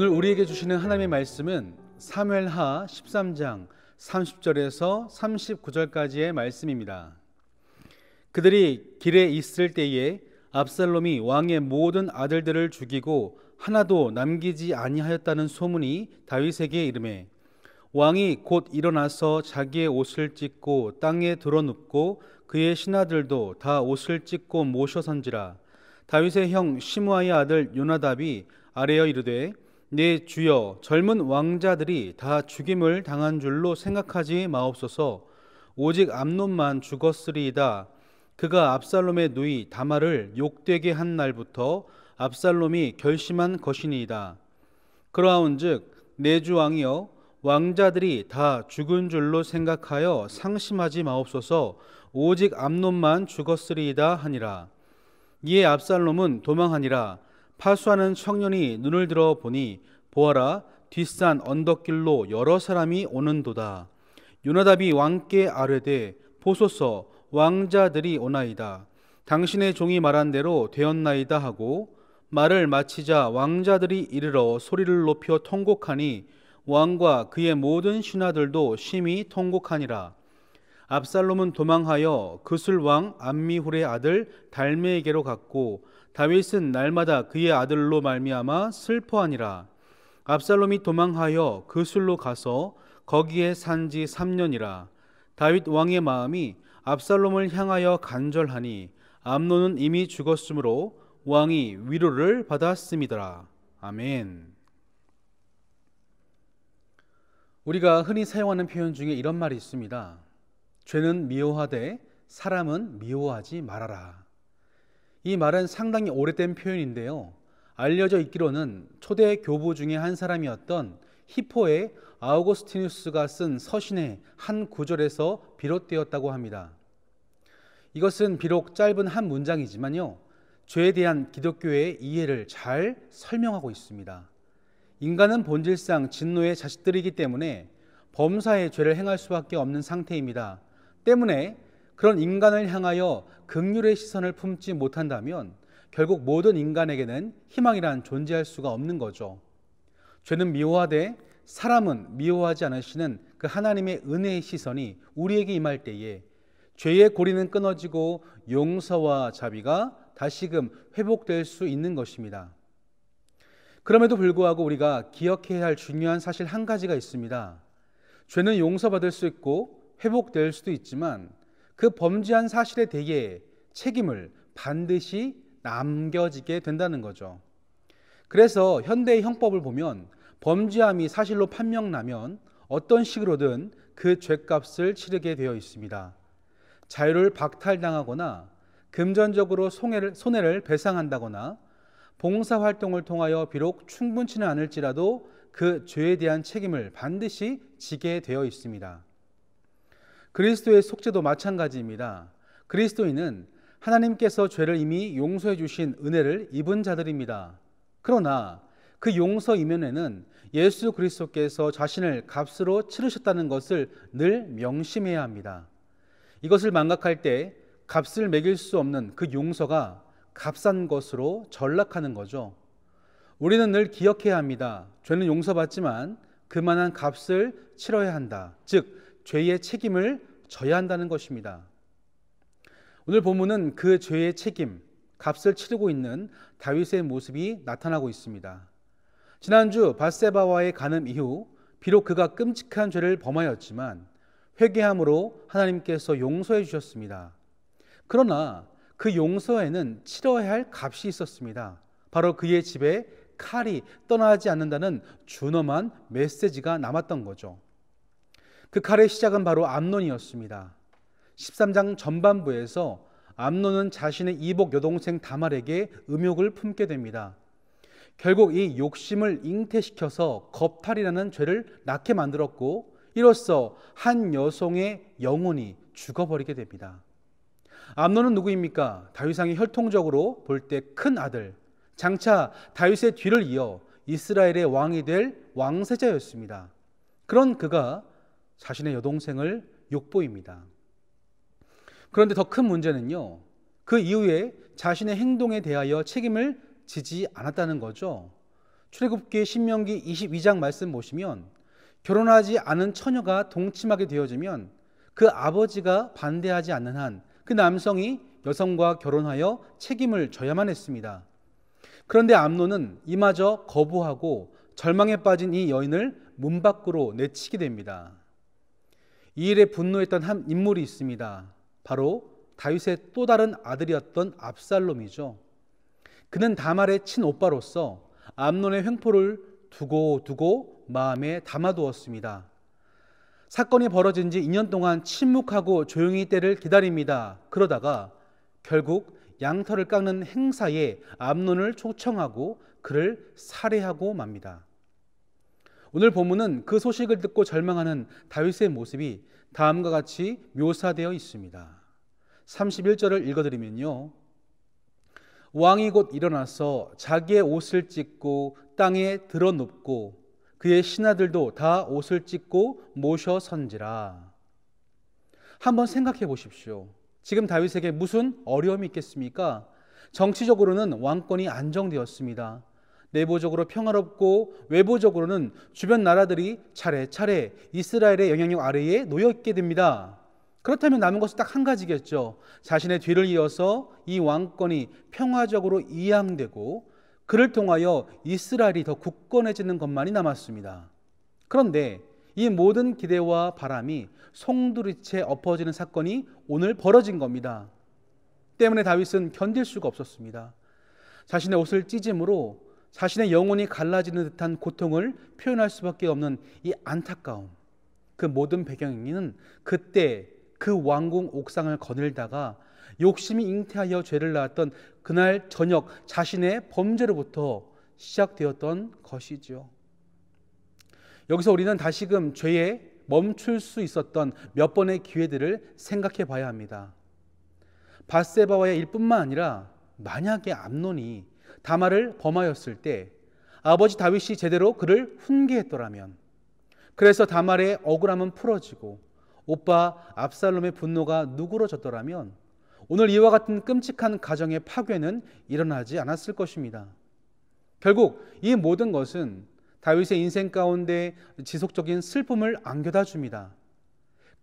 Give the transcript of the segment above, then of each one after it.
오늘 우리에게 주시는 하나님의 말씀은 사무엘하 13장 30절에서 39절까지의 말씀입니다. 그들이 길에 있을 때에 압살롬이 왕의 모든 아들들을 죽이고 하나도 남기지 아니하였다는 소문이 다윗에게 이르매 왕이 곧 일어나서 자기의 옷을 찢고 땅에 드러눕고 그의 신하들도 다 옷을 찢고 모셔선지라 다윗의 형 시므아의 아들 요나답이 아래여 이르되 내 네, 주여 젊은 왕자들이 다 죽임을 당한 줄로 생각하지 마옵소서 오직 암론만 죽었으리이다 그가 압살롬의 누이 다마를 욕되게 한 날부터 압살롬이 결심한 것이니이다 그러하온즉 내주 왕이여 왕자들이 다 죽은 줄로 생각하여 상심하지 마옵소서 오직 암론만 죽었으리이다 하니라 이에 압살롬은 도망하니라 파수하는 청년이 눈을 들어 보니 보아라 뒷산 언덕길로 여러 사람이 오는도다. 요나답이 왕께 아뢰되 보소서 왕자들이 오나이다. 당신의 종이 말한 대로 되었나이다 하고 말을 마치자 왕자들이 이르러 소리를 높여 통곡하니 왕과 그의 모든 신하들도 심히 통곡하니라. 압살롬은 도망하여 그술왕 암미훌의 아들 달메에게로 갔고 다윗은 날마다 그의 아들로 말미암아 슬퍼하니라. 압살롬이 도망하여 그 술로 가서 거기에 산 지 3년이라. 다윗 왕의 마음이 압살롬을 향하여 간절하니 암노는 이미 죽었으므로 왕이 위로를 받았음이더라. 아멘. 우리가 흔히 사용하는 표현 중에 이런 말이 있습니다. 죄는 미워하되 사람은 미워하지 말아라. 이 말은 상당히 오래된 표현인데요. 알려져 있기로는 초대 교부 중에 한 사람이었던 히포의 아우구스티누스가 쓴 서신의 한 구절에서 비롯되었다고 합니다. 이것은 비록 짧은 한 문장이지만요. 죄에 대한 기독교의 이해를 잘 설명하고 있습니다. 인간은 본질상 진노의 자식들이기 때문에 범사의 죄를 행할 수밖에 없는 상태입니다. 때문에 그런 인간을 향하여 극률의 시선을 품지 못한다면 결국 모든 인간에게는 희망이란 존재할 수가 없는 거죠. 죄는 미워하되 사람은 미워하지 않으시는 그 하나님의 은혜의 시선이 우리에게 임할 때에 죄의 고리는 끊어지고 용서와 자비가 다시금 회복될 수 있는 것입니다. 그럼에도 불구하고 우리가 기억해야 할 중요한 사실 한 가지가 있습니다. 죄는 용서받을 수 있고 회복될 수도 있지만 그 범죄한 사실에 대해 책임을 반드시 남겨지게 된다는 거죠. 그래서 현대의 형법을 보면 범죄함이 사실로 판명나면 어떤 식으로든 그 죄값을 치르게 되어 있습니다. 자유를 박탈당하거나 금전적으로 손해를, 손해를 배상한다거나 봉사활동을 통하여 비록 충분치는 않을지라도 그 죄에 대한 책임을 반드시 지게 되어 있습니다. 그리스도의 속죄도 마찬가지입니다. 그리스도인은 하나님께서 죄를 이미 용서해 주신 은혜를 입은 자들입니다. 그러나 그 용서 이면에는 예수 그리스도께서 자신을 값으로 치르셨다는 것을 늘 명심해야 합니다. 이것을 망각할 때 값을 매길 수 없는 그 용서가 값싼 것으로 전락하는 거죠. 우리는 늘 기억해야 합니다. 죄는 용서받지만 그만한 값을 치러야 한다. 즉, 죄의 책임을 져야 한다는 것입니다. 오늘 본문은 그 죄의 책임, 값을 치르고 있는 다윗의 모습이 나타나고 있습니다. 지난주 바세바와의 간음 이후 비록 그가 끔찍한 죄를 범하였지만 회개함으로 하나님께서 용서해 주셨습니다. 그러나 그 용서에는 치러야 할 값이 있었습니다. 바로 그의 집에 칼이 떠나지 않는다는 준엄한 메시지가 남았던 거죠. 그 칼의 시작은 바로 암논이었습니다 13장 전반부에서 암논은 자신의 이복 여동생 다말에게 음욕을 품게 됩니다. 결국 이 욕심을 잉태시켜서 겁탈이라는 죄를 낳게 만들었고 이로써 한 여성의 영혼이 죽어버리게 됩니다. 암논은 누구입니까? 다윗상이 혈통적으로 볼 때 큰 아들, 장차 다윗의 뒤를 이어 이스라엘의 왕이 될 왕세자였습니다. 그런 그가 자신의 여동생을 욕보입니다. 그런데 더 큰 문제는요. 그 이후에 자신의 행동에 대하여 책임을 지지 않았다는 거죠. 출애굽기 신명기 22장 말씀 보시면 결혼하지 않은 처녀가 동침하게 되어지면 그 아버지가 반대하지 않는 한 그 남성이 여성과 결혼하여 책임을 져야만 했습니다. 그런데 암론은 이마저 거부하고 절망에 빠진 이 여인을 문 밖으로 내치게 됩니다. 이 일에 분노했던 한 인물이 있습니다. 바로 다윗의 또 다른 아들이었던 압살롬이죠. 그는 다말의 친오빠로서 암론의 횡포를 두고 두고 마음에 담아두었습니다. 사건이 벌어진 지 2년 동안 침묵하고 조용히 때를 기다립니다. 그러다가 결국 양털을 깎는 행사에 암론을 초청하고 그를 살해하고 맙니다. 오늘 본문은 그 소식을 듣고 절망하는 다윗의 모습이 다음과 같이 묘사되어 있습니다. 31절을 읽어드리면요. 왕이 곧 일어나서 자기의 옷을 찢고 땅에 들어 눕고 그의 신하들도 다 옷을 찢고 모셔 선지라. 한번 생각해 보십시오. 지금 다윗에게 무슨 어려움이 있겠습니까? 정치적으로는 왕권이 안정되었습니다. 내부적으로 평화롭고 외부적으로는 주변 나라들이 차례차례 이스라엘의 영향력 아래에 놓여 있게 됩니다. 그렇다면 남은 것은 딱 한 가지겠죠. 자신의 뒤를 이어서 이 왕권이 평화적으로 이양되고 그를 통하여 이스라엘이 더 굳건해지는 것만이 남았습니다. 그런데 이 모든 기대와 바람이 송두리째 엎어지는 사건이 오늘 벌어진 겁니다. 때문에 다윗은 견딜 수가 없었습니다. 자신의 옷을 찢음으로 자신의 영혼이 갈라지는 듯한 고통을 표현할 수밖에 없는 이 안타까움. 그 모든 배경에는 그때 그 왕궁 옥상을 거닐다가 욕심이 잉태하여 죄를 낳았던 그날 저녁 자신의 범죄로부터 시작되었던 것이지요. 여기서 우리는 다시금 죄에 멈출 수 있었던 몇 번의 기회들을 생각해 봐야 합니다. 바세바와의 일뿐만 아니라 만약에 암론이 다말을 범하였을 때 아버지 다윗이 제대로 그를 훈계했더라면 그래서 다말의 억울함은 풀어지고 오빠 압살롬의 분노가 누그러졌더라면 오늘 이와 같은 끔찍한 가정의 파괴는 일어나지 않았을 것입니다. 결국 이 모든 것은 다윗의 인생 가운데 지속적인 슬픔을 안겨다 줍니다.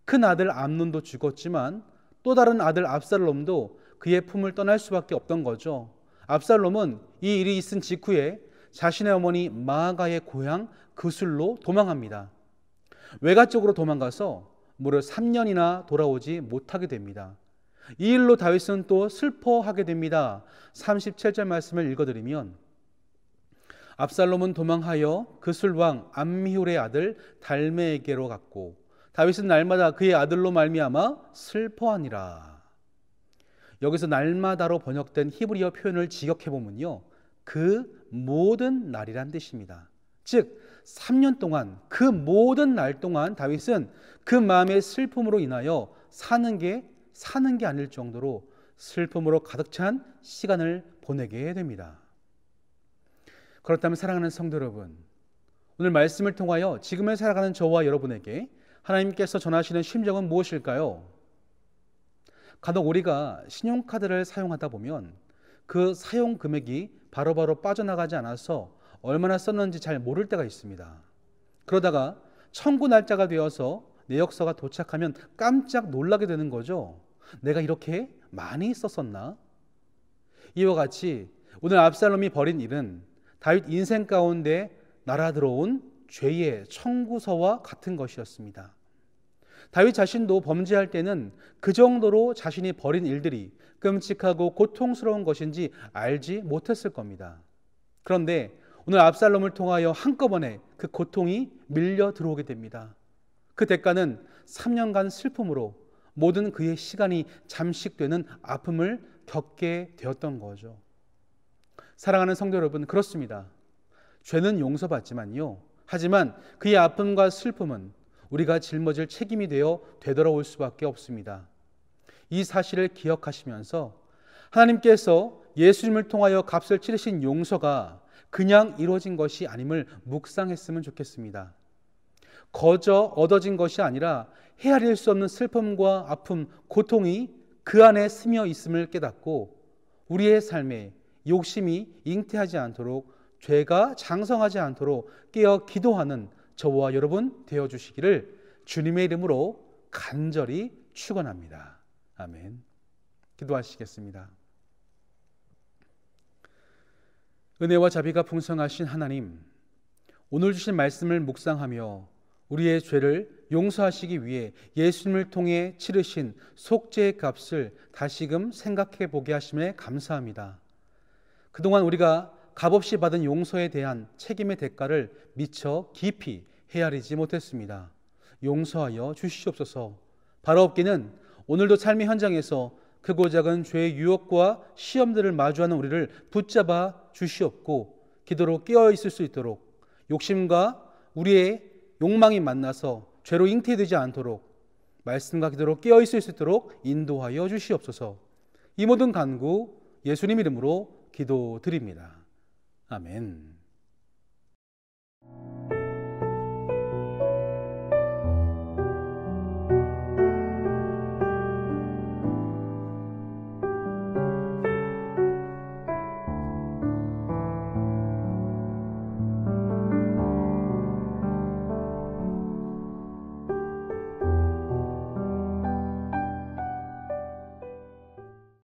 큰 아들 암론도 죽었지만 또 다른 아들 압살롬도 그의 품을 떠날 수밖에 없던 거죠. 압살롬은 이 일이 있은 직후에 자신의 어머니 마아가의 고향 그술로 도망합니다. 외가 쪽으로 도망가서 무려 3년이나 돌아오지 못하게 됩니다. 이 일로 다윗은 또 슬퍼하게 됩니다. 37절 말씀을 읽어드리면 압살롬은 도망하여 그술왕 암미훌의 아들 달메에게로 갔고 다윗은 날마다 그의 아들로 말미암아 슬퍼하니라. 여기서 날마다로 번역된 히브리어 표현을 직역해 보면요. 그 모든 날이란 뜻입니다. 즉 3년 동안 그 모든 날 동안 다윗은 그 마음의 슬픔으로 인하여 사는 게 사는 게 아닐 정도로 슬픔으로 가득 찬 시간을 보내게 됩니다. 그렇다면 사랑하는 성도 여러분, 오늘 말씀을 통하여 지금을 살아가는 저와 여러분에게 하나님께서 전하시는 심정은 무엇일까요? 간혹 우리가 신용카드를 사용하다 보면 그 사용 금액이 바로바로 바로 빠져나가지 않아서 얼마나 썼는지 잘 모를 때가 있습니다. 그러다가 청구 날짜가 되어서 내역서가 도착하면 깜짝 놀라게 되는 거죠. 내가 이렇게 많이 썼었나? 이와 같이 오늘 압살롬이 벌인 일은 다윗 인생 가운데 날아들어온 죄의 청구서와 같은 것이었습니다. 다윗 자신도 범죄할 때는 그 정도로 자신이 벌인 일들이 끔찍하고 고통스러운 것인지 알지 못했을 겁니다. 그런데 오늘 압살롬을 통하여 한꺼번에 그 고통이 밀려 들어오게 됩니다. 그 대가는 3년간 슬픔으로 모든 그의 시간이 잠식되는 아픔을 겪게 되었던 거죠. 사랑하는 성도 여러분, 그렇습니다. 죄는 용서받지만요. 하지만 그의 아픔과 슬픔은 우리가 짊어질 책임이 되어 되돌아올 수밖에 없습니다. 이 사실을 기억하시면서 하나님께서 예수님을 통하여 값을 치르신 용서가 그냥 이루어진 것이 아님을 묵상했으면 좋겠습니다. 거저 얻어진 것이 아니라 헤아릴 수 없는 슬픔과 아픔, 고통이 그 안에 스며 있음을 깨닫고 우리의 삶에 욕심이 잉태하지 않도록 죄가 장성하지 않도록 깨어 기도하는 저와 여러분 되어 주시기를 주님의 이름으로 간절히 축원합니다. 아멘. 기도하시겠습니다. 은혜와 자비가 풍성하신 하나님, 오늘 주신 말씀을 묵상하며 우리의 죄를 용서하시기 위해 예수님을 통해 치르신 속죄의 값을 다시금 생각해 보게 하심에 감사합니다. 그동안 우리가 값없이 받은 용서에 대한 책임의 대가를 미처 깊이 헤아리지 못했습니다. 용서하여 주시옵소서. 바로 없기는 오늘도 삶의 현장에서 크고 작은 죄의 유혹과 시험들을 마주하는 우리를 붙잡아 주시옵고 기도로 깨어 있을 수 있도록 욕심과 우리의 욕망이 만나서 죄로 잉태되지 않도록 말씀과 기도로 깨어 있을 수 있도록 인도하여 주시옵소서. 이 모든 간구 예수님 이름으로 기도드립니다. 아멘.